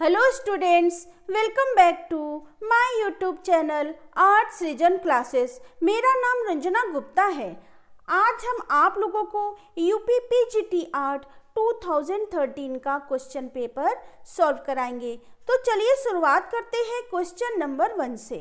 hello students welcome back to my YouTube channel arts Srijan classes मेरा नाम रंजना गुप्ता है आज हम आप लोगों को U P P G T art two का क्वेश्चन पेपर सॉल्व कराएंगे तो चलिए शुरुआत करते हैं क्वेश्चन नंबर वन से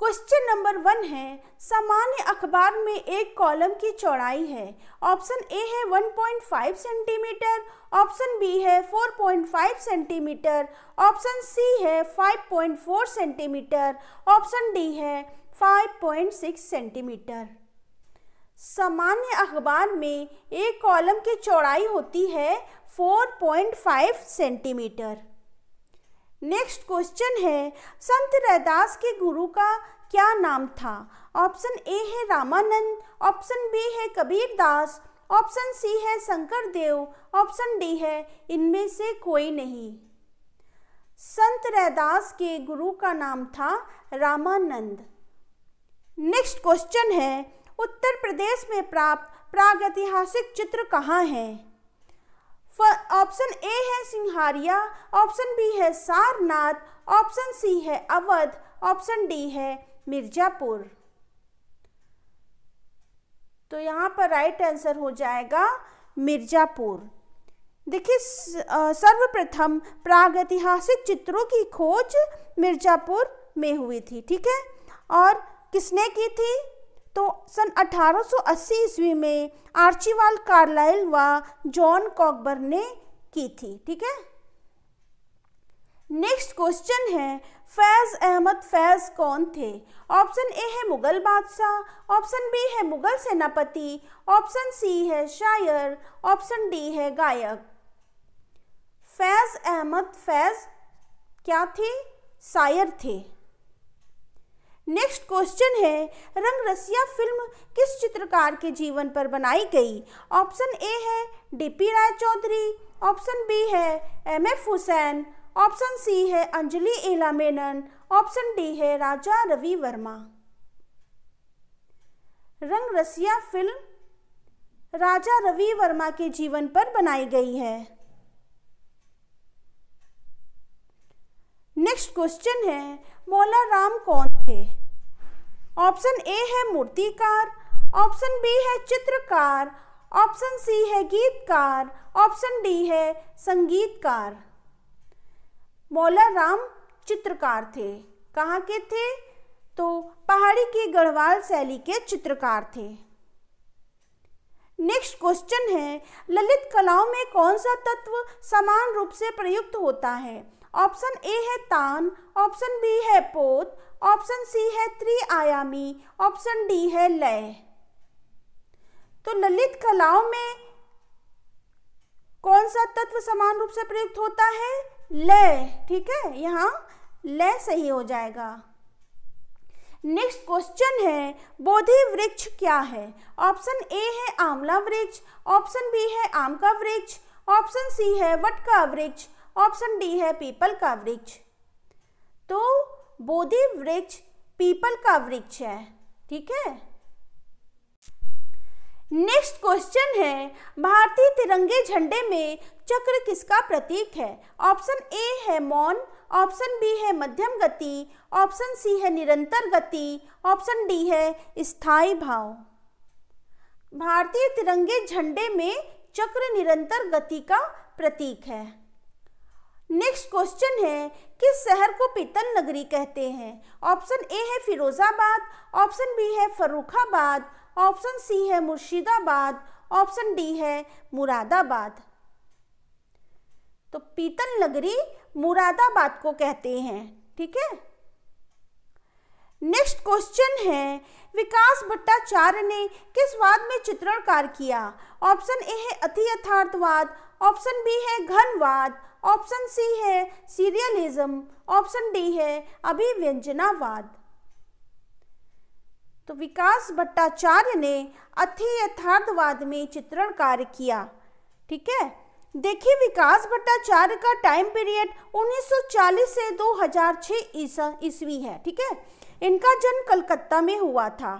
क्वेश्चन नंबर वन है सामान्य अखबार में एक कॉलम की चौड़ाई है ऑप्शन ए है 1.5 सेंटीमीटर ऑप्शन बी है 4.5 सेंटीमीटर ऑप्शन सी है 5.4 सेंटीमीटर ऑप्शन डी है 5.6 सेंटीमीटर सामान्य अखबार में एक कॉलम की चौड़ाई होती है 4.5 सेंटीमीटर नेक्स्ट क्वेश्चन है संत रैदास के गुरु का क्या नाम था ऑप्शन ए है रामानंद ऑप्शन बी है कबीर दास ऑप्शन सी है शंकर देव ऑप्शन डी है इनमें से कोई नहीं संत रैदास के गुरु का नाम था रामानंद नेक्स्ट क्वेश्चन है उत्तर प्रदेश में प्राप्त प्रागैतिहासिक चित्र कहाँ हैं ऑप्शन ए है सिंहारिया ऑप्शन बी है सारनाथ ऑप्शन सी है अवध ऑप्शन डी है मिर्जापुर तो यहाँ पर राइट आंसर हो जाएगा मिर्जापुर देखिए सर्वप्रथम प्रागैतिहासिक चित्रों की खोज मिर्जापुर में हुई थी ठीक है और किसने की थी तो सन 1880 ईस्वी में आर्चीवाल कार्लाइल व जॉन कॉकबर ने की थी ठीक है नेक्स्ट क्वेश्चन है फैज़ अहमद फैज़ कौन थे ऑप्शन ए है मुग़ल बादशाह ऑप्शन बी है मुग़ल सेनापति ऑप्शन सी है शायर ऑप्शन डी है गायक फैज़ अहमद फैज़ क्या थे शायर थे नेक्स्ट क्वेश्चन है रंग रसिया फिल्म किस चित्रकार के जीवन पर बनाई गई ऑप्शन ए है D P Roy Chowdhury option B है M F Hussain option C है अंजलि एला मेनन ऑप्शन डी है राजा रवि वर्मा रंग रसिया फिल्म राजा रवि वर्मा के जीवन पर बनाई गई है नेक्स्ट क्वेश्चन है मौला राम कौन थे ऑप्शन ए है मूर्तिकार ऑप्शन बी है चित्रकार ऑप्शन सी है गीतकार ऑप्शन डी है संगीतकार मौला राम चित्रकार थे कहाँ के थे तो पहाड़ी की गढ़वाल शैली के चित्रकार थे नेक्स्ट क्वेश्चन है ललित कलाओं में कौन सा तत्व समान रूप से प्रयुक्त होता है ऑप्शन ए है तान ऑप्शन बी है पोत ऑप्शन सी है त्रिआयामी ऑप्शन डी है लय तो ललित कलाओं में कौन सा तत्व समान रूप से प्रयुक्त होता है लय ठीक है यहाँ लय सही हो जाएगा नेक्स्ट क्वेश्चन है बोधि वृक्ष क्या है ऑप्शन ए है आंवला वृक्ष ऑप्शन बी है आम का वृक्ष ऑप्शन सी है वट का वृक्ष ऑप्शन डी है पीपल का वृक्ष तो बोधि वृक्ष पीपल का वृक्ष है ठीक है नेक्स्ट क्वेश्चन है भारतीय तिरंगे झंडे में चक्र किसका प्रतीक है ऑप्शन ए है मौन ऑप्शन बी है मध्यम गति ऑप्शन सी है निरंतर गति ऑप्शन डी है स्थाई भाव भारतीय तिरंगे झंडे में चक्र निरंतर गति का प्रतीक है नेक्स्ट क्वेश्चन है किस शहर को पीतल नगरी कहते हैं ऑप्शन ए है फिरोज़ाबाद ऑप्शन बी है फरुखाबाद ऑप्शन सी है मुर्शिदाबाद ऑप्शन डी है मुरादाबाद तो पीतल नगरी मुरादाबाद को कहते हैं ठीक है नेक्स्ट क्वेश्चन है विकास भट्टाचार्य ने किस वाद में चित्रण कार्य किया ऑप्शन ए है अति यथार्थवाद ऑप्शन बी है घनवाद ऑप्शन सी है सीरियलिज्म ऑप्शन डी है अभिव्यंजनावाद तो विकास भट्टाचार्य ने अति यथार्थवाद में चित्रण कार्य किया ठीक है देखिए विकास भट्टाचार्य का टाइम पीरियड 1940 से 2006 ईसा ईस्वी है ठीक है इनका जन्म कलकत्ता में हुआ था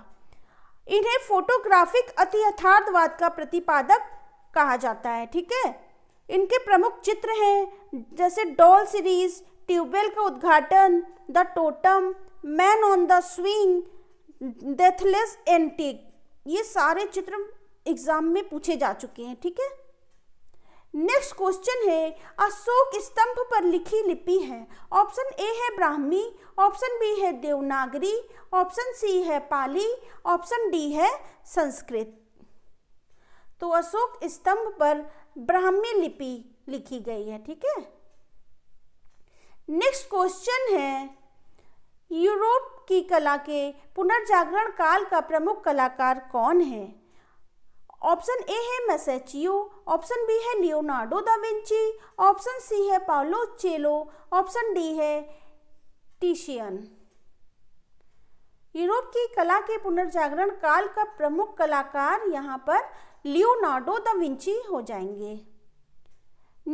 इन्हें फोटोग्राफिक अति यथार्थवाद का प्रतिपादक कहा जाता है ठीक है इनके प्रमुख चित्र हैं जैसे डॉल सीरीज ट्यूबवेल का उद्घाटन the totem man on the swing deathless antique ये सारे चित्र एग्जाम में पूछे जा चुके हैं ठीक है नेक्स्ट क्वेश्चन है अशोक स्तंभ पर लिखी लिपि है ऑप्शन ए है ब्राह्मी ऑप्शन बी है देवनागरी ऑप्शन सी है पाली ऑप्शन डी है संस्कृत तो अशोक स्तंभ पर ब्राह्मी लिपि लिखी गई है ठीक है नेक्स्ट क्वेश्चन है यूरोप की कला के पुनर्जागरण काल का प्रमुख कलाकार कौन है ऑप्शन ए है मैसेचियो ऑप्शन बी है Leonardo da Vinci option C है पाउलो चेलो ऑप्शन डी है टीशियन यूरोप की कला के पुनर्जागरण काल का प्रमुख कलाकार यहाँ पर लियोनार्डो द विंची हो जाएंगे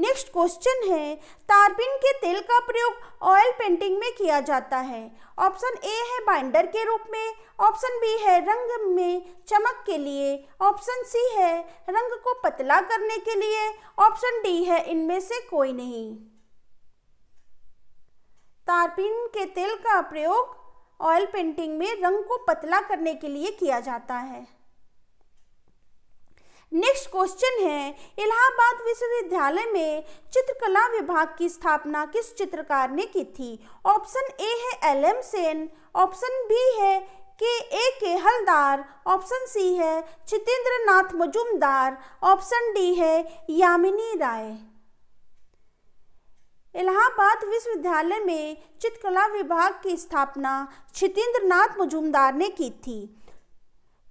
नेक्स्ट क्वेश्चन है तारपिन के तेल का प्रयोग ऑयल पेंटिंग में किया जाता है ऑप्शन ए है बाइंडर के रूप में ऑप्शन बी है रंग में चमक के लिए ऑप्शन सी है रंग को पतला करने के लिए ऑप्शन डी है इनमें से कोई नहीं तारपिन के तेल का प्रयोग ऑयल पेंटिंग में रंग को पतला करने के लिए किया जाता है नेक्स्ट क्वेश्चन है इलाहाबाद विश्वविद्यालय में चित्रकला विभाग की स्थापना किस चित्रकार ने की थी ऑप्शन ए है L M Sen option B है K A K Haldar option C है चितेंद्र नाथ मजूमदार ऑप्शन डी है यामिनी राय इलाहाबाद विश्वविद्यालय में चित्रकला विभाग की स्थापना छितेंद्र नाथ मजूमदार ने की थी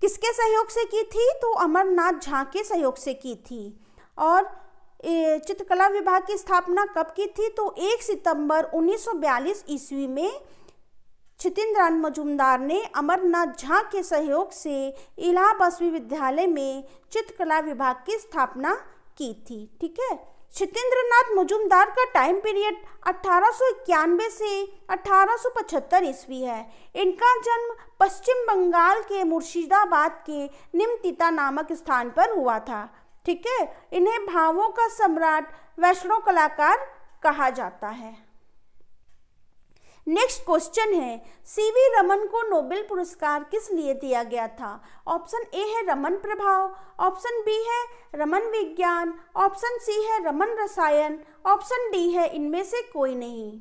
किसके सहयोग से की थी तो अमरनाथ झा के सहयोग से की थी और चित्रकला विभाग की स्थापना कब की थी तो 1 सितंबर 1942 ईस्वी में छितिंद्र मजुमदार ने अमरनाथ झा के सहयोग से इलाहाबाद विश्वविद्यालय में चित्रकला विभाग की स्थापना की थी ठीक है सत्येंद्रनाथ मजुमदार का टाइम पीरियड अठारह से अठारह ईस्वी है इनका जन्म पश्चिम बंगाल के मुर्शिदाबाद के निमतिता नामक स्थान पर हुआ था ठीक है इन्हें भावों का सम्राट वैष्णव कलाकार कहा जाता है नेक्स्ट क्वेश्चन है सीवी रमन को नोबेल पुरस्कार किस लिए दिया गया था ऑप्शन ए है रमन प्रभाव ऑप्शन बी है रमन विज्ञान ऑप्शन सी है रमन रसायन ऑप्शन डी है इनमें से कोई नहीं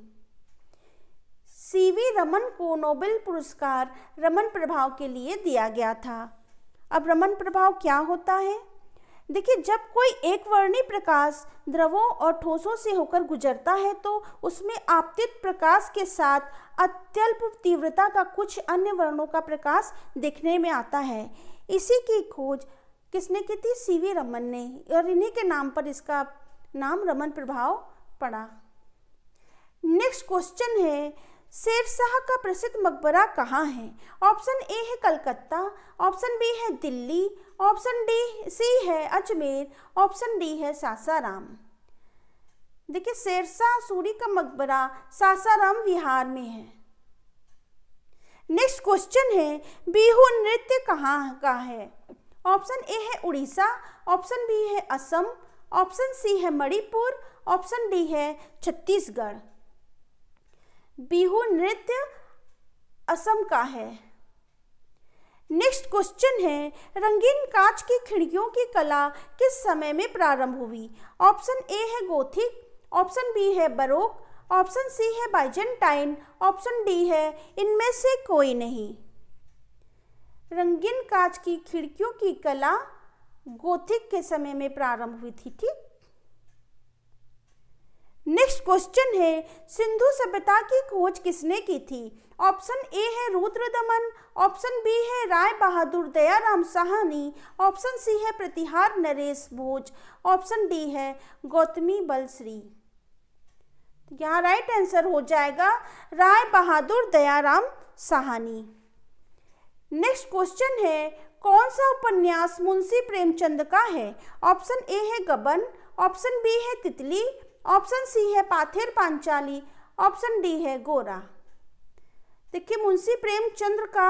सीवी रमन को नोबेल पुरस्कार रमन प्रभाव के लिए दिया गया था अब रमन प्रभाव क्या होता है देखिए जब कोई एक वर्णी प्रकाश द्रवों और ठोसों से होकर गुजरता है तो उसमें आपतित प्रकाश के साथ अत्यल्प तीव्रता का कुछ अन्य वर्णों का प्रकाश देखने में आता है इसी की खोज किसने की थी सी वी रमन ने और इन्हीं के नाम पर इसका नाम रमन प्रभाव पड़ा नेक्स्ट क्वेश्चन है शेरशाह का प्रसिद्ध मकबरा कहाँ है ऑप्शन ए है कलकत्ता ऑप्शन बी है दिल्ली ऑप्शन डी सी है अजमेर ऑप्शन डी है सासाराम देखिए शेरशाह सूरी का मकबरा सासाराम बिहार में है नेक्स्ट क्वेश्चन है बिहू नृत्य कहाँ का है ऑप्शन ए है उड़ीसा ऑप्शन बी है असम ऑप्शन सी है मणिपुर ऑप्शन डी है छत्तीसगढ़ बिहू नृत्य असम का है नेक्स्ट क्वेश्चन है रंगीन कांच की खिड़कियों की कला किस समय में प्रारंभ हुई ऑप्शन ए है गोथिक ऑप्शन बी है बरोक ऑप्शन सी है बाइजेंटाइन ऑप्शन डी है इनमें से कोई नहीं रंगीन कांच की खिड़कियों की कला गोथिक के समय में प्रारंभ हुई थी ठीक नेक्स्ट क्वेश्चन है सिंधु सभ्यता की खोज किसने की थी ऑप्शन ए है रुद्र दमन ऑप्शन बी है राय बहादुर दयाराम साहनी ऑप्शन सी है प्रतिहार नरेश भोज ऑप्शन डी है गौतमी बलश्री तो यहाँ राइट आंसर हो जाएगा राय बहादुर दयाराम साहनी नेक्स्ट क्वेश्चन है कौन सा उपन्यास मुंशी प्रेमचंद का है ऑप्शन ए है गबन ऑप्शन बी है तितली ऑप्शन सी है पाथेर पांचाली ऑप्शन डी है गोरा देखिए मुंशी प्रेमचंद्र का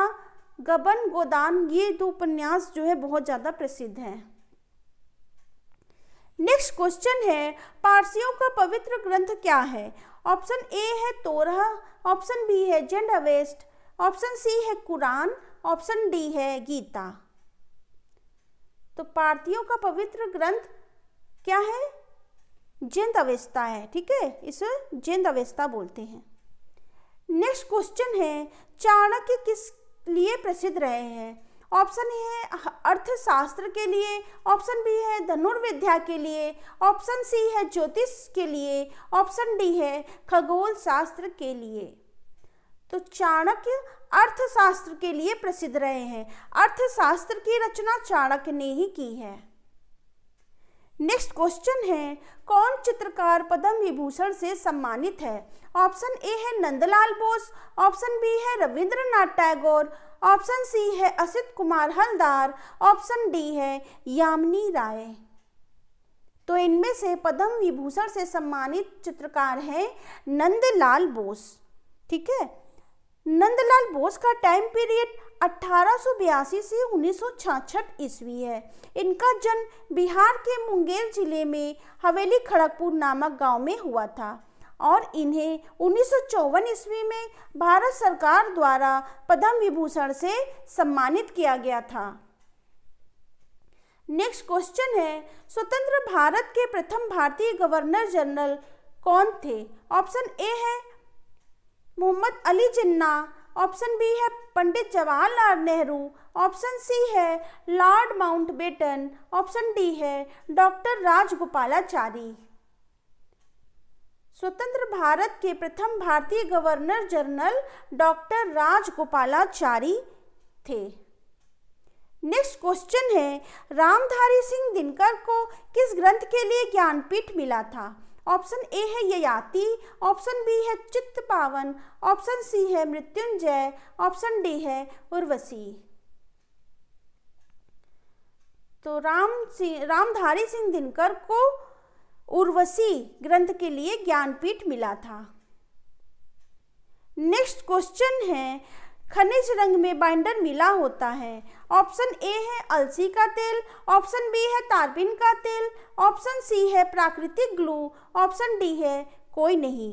गबन गोदान ये दो उपन्यास जो है बहुत ज़्यादा प्रसिद्ध है नेक्स्ट क्वेश्चन है पारसियों का पवित्र ग्रंथ क्या है ऑप्शन ए है तोरह ऑप्शन बी है जेंड अवेस्ट ऑप्शन सी है कुरान ऑप्शन डी है गीता तो पारतीयों का पवित्र ग्रंथ क्या है जिंद अवस्था है ठीक है इसे जिंद अवस्था बोलते हैं नेक्स्ट क्वेश्चन है चाणक्य किस लिए प्रसिद्ध रहे हैं ऑप्शन ए है अर्थशास्त्र के लिए ऑप्शन बी है धनुर्विद्या के लिए ऑप्शन सी है ज्योतिष के लिए ऑप्शन डी है खगोल शास्त्र के लिए तो चाणक्य अर्थशास्त्र के लिए प्रसिद्ध रहे हैं अर्थशास्त्र की रचना चाणक्य ने ही की है नेक्स्ट क्वेश्चन है कौन चित्रकार पद्म विभूषण से सम्मानित है ऑप्शन ए है नंदलाल बोस ऑप्शन बी है रविंद्रनाथ टैगोर ऑप्शन सी है असित कुमार हलदार ऑप्शन डी है यामिनी राय तो इनमें से पद्म विभूषण से सम्मानित चित्रकार हैं नंदलाल बोस ठीक है नंदलाल बोस का टाइम पीरियड 1882 से उन्नीस ईस्वी है इनका जन्म बिहार के मुंगेर जिले में हवेली खड़गपुर नामक गांव में हुआ था और इन्हें उन्नीस ईस्वी में भारत सरकार द्वारा पद्म विभूषण से सम्मानित किया गया था नेक्स्ट क्वेश्चन है स्वतंत्र भारत के प्रथम भारतीय गवर्नर जनरल कौन थे ऑप्शन ए है मोहम्मद अली जिन्ना ऑप्शन बी है पंडित जवाहरलाल नेहरू ऑप्शन सी है लॉर्ड माउंटबेटन ऑप्शन डी है डॉक्टर राजगोपालाचारी स्वतंत्र भारत के प्रथम भारतीय गवर्नर जनरल डॉक्टर राजगोपालाचारी थे नेक्स्ट क्वेश्चन है रामधारी सिंह दिनकर को किस ग्रंथ के लिए ज्ञानपीठ मिला था ऑप्शन ए है ययाति ऑप्शन बी है चित्त पावन ऑप्शन सी है मृत्युंजय ऑप्शन डी है उर्वशी तो राम सिंह रामधारी सिंह दिनकर को उर्वशी ग्रंथ के लिए ज्ञानपीठ मिला था नेक्स्ट क्वेश्चन है खनिज रंग में बाइंडर मिला होता है ऑप्शन ए है अलसी का तेल ऑप्शन बी है तारबिन का तेल ऑप्शन सी है प्राकृतिक ग्लू ऑप्शन डी है कोई नहीं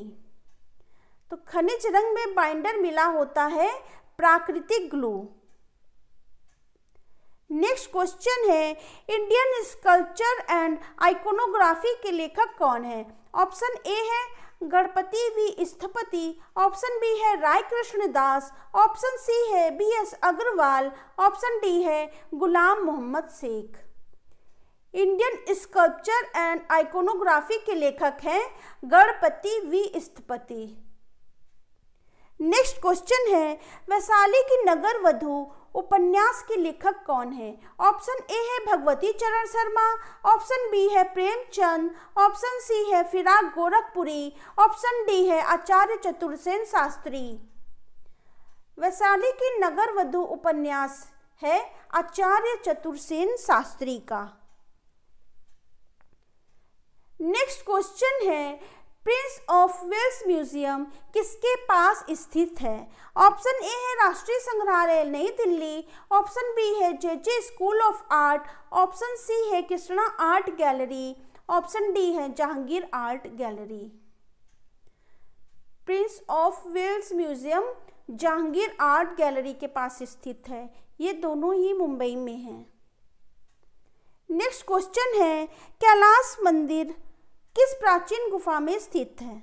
तो खनिज रंग में बाइंडर मिला होता है प्राकृतिक ग्लू नेक्स्ट क्वेश्चन है इंडियन स्कल्पचर एंड आइकोनोग्राफी के लेखक कौन है ऑप्शन ए है Ganapati V Sthapati option B है राय कृष्ण दास ऑप्शन सी है B S Agrawal option D है Ghulam Mohammed Sheikh Indian sculpture and iconography के लेखक हैं Ganapati V Sthapati next question है वैशाली की नगर वधु उपन्यास के लेखक कौन है ऑप्शन ए है भगवती चरण शर्मा ऑप्शन बी है प्रेमचंद ऑप्शन सी है फिराक गोरखपुरी ऑप्शन डी है आचार्य चतुर्सेन शास्त्री वैशाली की नगर वधु उपन्यास है आचार्य चतुर्सेन शास्त्री का नेक्स्ट क्वेश्चन है प्रिंस ऑफ वेल्स म्यूजियम किसके पास स्थित है ऑप्शन ए है राष्ट्रीय संग्रहालय नई दिल्ली ऑप्शन बी है J J school of art option C है Krishna art gallery option D है Jehangir art gallery Prince of Wales museum Jehangir art gallery के पास स्थित है ये दोनों ही मुंबई में हैं नेक्स्ट क्वेश्चन है कैलाश मंदिर किस प्राचीन गुफा में स्थित है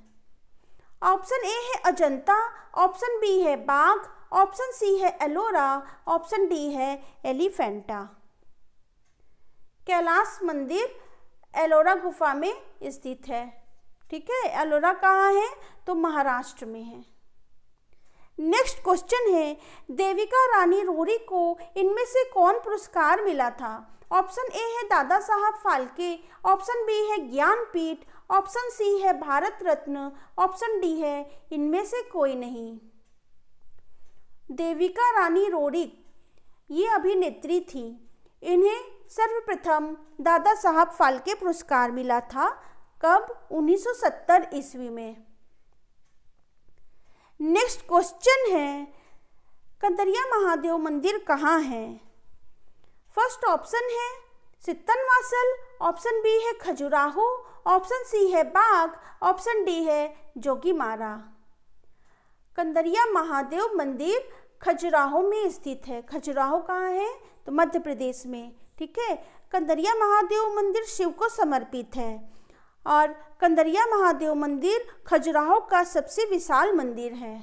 ऑप्शन ए है अजंता ऑप्शन बी है बाघ ऑप्शन सी है एलोरा ऑप्शन डी है एलिफेंटा कैलाश मंदिर एलोरा गुफा में स्थित है ठीक है एलोरा कहाँ है तो महाराष्ट्र में है नेक्स्ट क्वेश्चन है देविका रानी रोरी को इनमें से कौन पुरस्कार मिला था ऑप्शन ए है दादा साहब फाल्के ऑप्शन बी है ज्ञानपीठ ऑप्शन सी है भारत रत्न ऑप्शन डी है इनमें से कोई नहीं देविका रानी रोरिक ये अभिनेत्री थी इन्हें सर्वप्रथम दादा साहब फाल्के पुरस्कार मिला था कब 1970 ईस्वी में नेक्स्ट क्वेश्चन है कंदरिया महादेव मंदिर कहाँ है फर्स्ट ऑप्शन है सित्तनवासल ऑप्शन बी है खजुराहो ऑप्शन सी है बाघ ऑप्शन डी है जोगीमारा कंदरिया महादेव मंदिर खजुराहो में स्थित है खजुराहो कहाँ है तो मध्य प्रदेश में ठीक है कंदरिया महादेव मंदिर शिव को समर्पित है और कंदरिया महादेव मंदिर खजुराहो का सबसे विशाल मंदिर है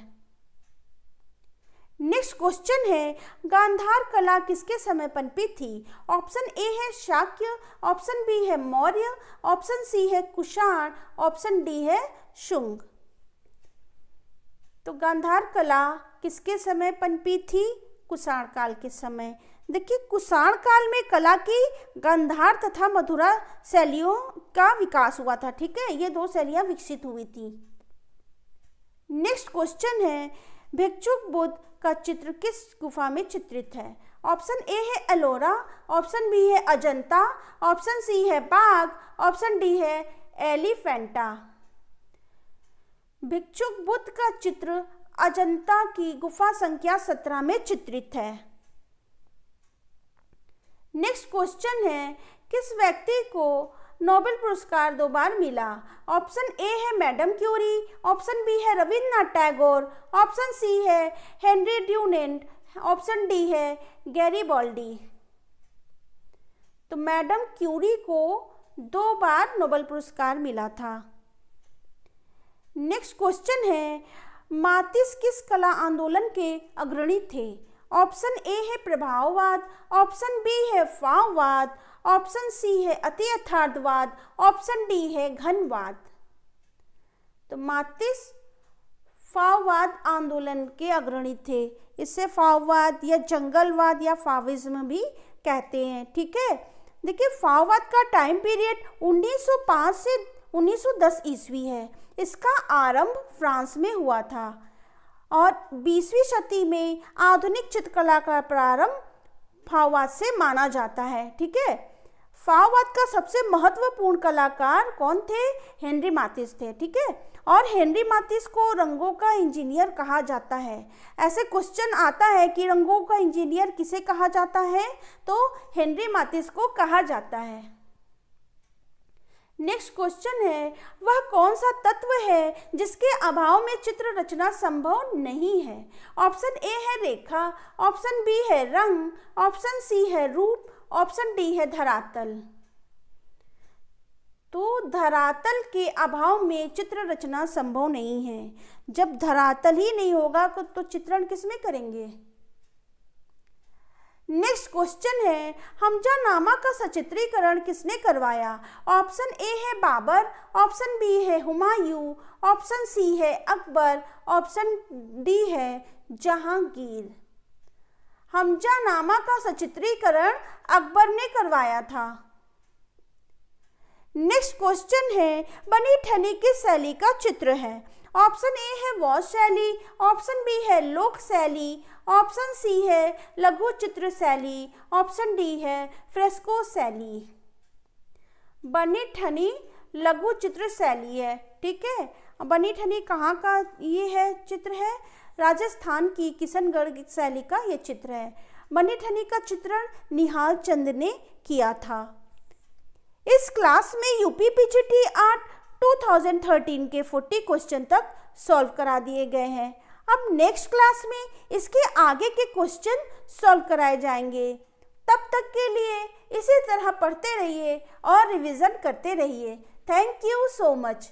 नेक्स्ट क्वेश्चन है गांधार कला किसके समय पनपी थी ऑप्शन ए है शाक्य ऑप्शन बी है मौर्य ऑप्शन सी है कुषाण ऑप्शन डी है शुंग तो गांधार कला किसके समय पनपी थी कुषाण काल के समय देखिए कुषाण काल में कला की गंधार तथा मधुरा शैलियों का विकास हुआ था ठीक है ये दो शैलियां विकसित हुई थी नेक्स्ट क्वेश्चन है भिक्षुक बुद्ध का चित्र किस गुफा में चित्रित है ऑप्शन ए है एलोरा ऑप्शन बी है अजंता ऑप्शन सी है बाघ ऑप्शन डी है एलिफेंटा भिक्षुक बुद्ध का चित्र अजंता की गुफा संख्या सत्रह में चित्रित है नेक्स्ट क्वेश्चन है किस व्यक्ति को नोबेल पुरस्कार दो बार मिला ऑप्शन ए है मैडम क्यूरी ऑप्शन बी है रविन्द्रनाथ टैगोर ऑप्शन सी है हेनरी ड्यूनेंट ऑप्शन डी है गैरी बॉल्डी तो मैडम क्यूरी को दो बार नोबेल पुरस्कार मिला था नेक्स्ट क्वेश्चन है मातिस किस कला आंदोलन के अग्रणी थे ऑप्शन ए है प्रभाववाद ऑप्शन बी है फाववाद ऑप्शन सी है अति यथार्थवाद ऑप्शन डी है घनवाद तो मातिस फाववाद आंदोलन के अग्रणी थे इसे फाववाद या जंगलवाद या फाविज्म भी कहते हैं ठीक है देखिए फाववाद का टाइम पीरियड 1905 से 1910 ईस्वी है इसका आरंभ फ्रांस में हुआ था और 20वीं शती में आधुनिक चित्रकला का प्रारंभ फाववाद से माना जाता है ठीक है फाववाद का सबसे महत्वपूर्ण कलाकार कौन थे हेनरी मातिस थे ठीक है और हेनरी मातिस को रंगों का इंजीनियर कहा जाता है ऐसे क्वेश्चन आता है कि रंगों का इंजीनियर किसे कहा जाता है तो हेनरी मातिस को कहा जाता है नेक्स्ट क्वेश्चन है वह कौन सा तत्व है जिसके अभाव में चित्र रचना संभव नहीं है ऑप्शन ए है रेखा ऑप्शन बी है रंग ऑप्शन सी है रूप ऑप्शन डी है धरातल तो धरातल के अभाव में चित्र रचना संभव नहीं है जब धरातल ही नहीं होगा तो चित्रण किस में करेंगे नेक्स्ट क्वेश्चन है हमजा नामा का सचित्रीकरण किसने करवाया ऑप्शन ए है बाबर ऑप्शन बी है हुमायूं ऑप्शन सी है अकबर ऑप्शन डी है जहांगीर हमजा नामा का सचित्रीकरण अकबर ने करवाया था नेक्स्ट क्वेश्चन है बनी ठनी किस शैली का चित्र है ऑप्शन ए है वॉश शैली ऑप्शन बी है लोक शैली ऑप्शन सी है लघु चित्र शैली ऑप्शन डी है फ्रेस्को शैली बनी ठनी लघु चित्र शैली है ठीक है बनी ठनी कहाँ का ये है चित्र है राजस्थान की किशनगढ़ शैली का ये चित्र है बनी ठनी का चित्रण निहाल चंद ने किया था इस क्लास में यूपी पीजीटी आर्ट 2013 के 40 क्वेश्चन तक सॉल्व करा दिए गए हैं अब नेक्स्ट क्लास में इसके आगे के क्वेश्चन सॉल्व कराए जाएंगे तब तक के लिए इसी तरह पढ़ते रहिए और रिवीजन करते रहिए थैंक यू सो मच